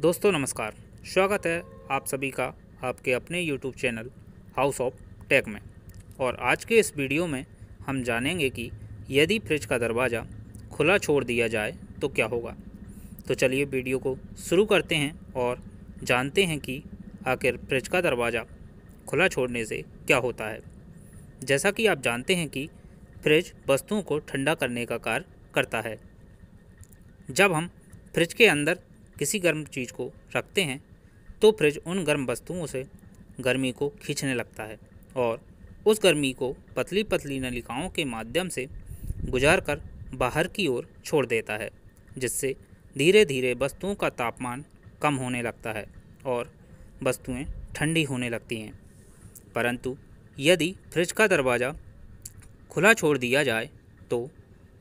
दोस्तों नमस्कार स्वागत है आप सभी का आपके अपने YouTube channel house of tech में और आज के इस वीडियो में हम जानेंगे कि यदि फ्रिज का दरवाज़ा खुला छोड़ दिया जाए तो क्या होगा तो चलिए वीडियो को शुरू करते हैं और जानते हैं कि आखिर फ्रिज का दरवाज़ा खुला छोड़ने से क्या होता है जैसा कि आप जानते हैं कि फ्रिज वस्तुओं को ठंडा करने का कार्य करता है जब हम फ्रिज के अंदर किसी गर्म चीज़ को रखते हैं तो फ्रिज उन गर्म वस्तुओं से गर्मी को खींचने लगता है और उस गर्मी को पतली पतली नलिकाओं के माध्यम से गुजार कर बाहर की ओर छोड़ देता है जिससे धीरे धीरे वस्तुओं का तापमान कम होने लगता है और वस्तुएं ठंडी होने लगती हैं परंतु यदि फ्रिज का दरवाज़ा खुला छोड़ दिया जाए तो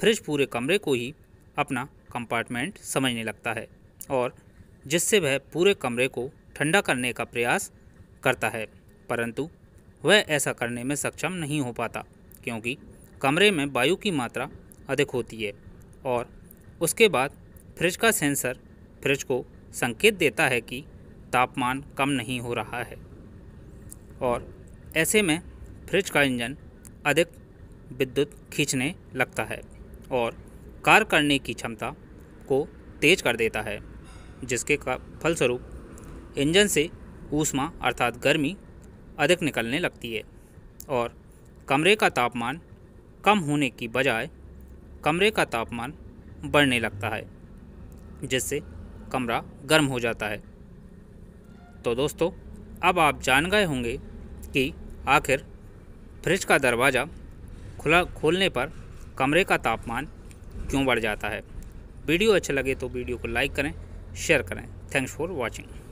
फ्रिज पूरे कमरे को ही अपना कंपार्टमेंट समझने लगता है और जिससे वह पूरे कमरे को ठंडा करने का प्रयास करता है परंतु वह ऐसा करने में सक्षम नहीं हो पाता क्योंकि कमरे में वायु की मात्रा अधिक होती है और उसके बाद फ्रिज का सेंसर फ्रिज को संकेत देता है कि तापमान कम नहीं हो रहा है और ऐसे में फ्रिज का इंजन अधिक विद्युत खींचने लगता है और कार करने की क्षमता को तेज कर देता है जिसके का फलस्वरूप इंजन से ऊष्मा अर्थात गर्मी अधिक निकलने लगती है और कमरे का तापमान कम होने की बजाय कमरे का तापमान बढ़ने लगता है जिससे कमरा गर्म हो जाता है तो दोस्तों अब आप जान गए होंगे कि आखिर फ्रिज का दरवाज़ा खुला खोलने पर कमरे का तापमान क्यों बढ़ जाता है वीडियो अच्छा लगे तो वीडियो को लाइक करें शेयर करें थैंक्स फॉर वॉचिंग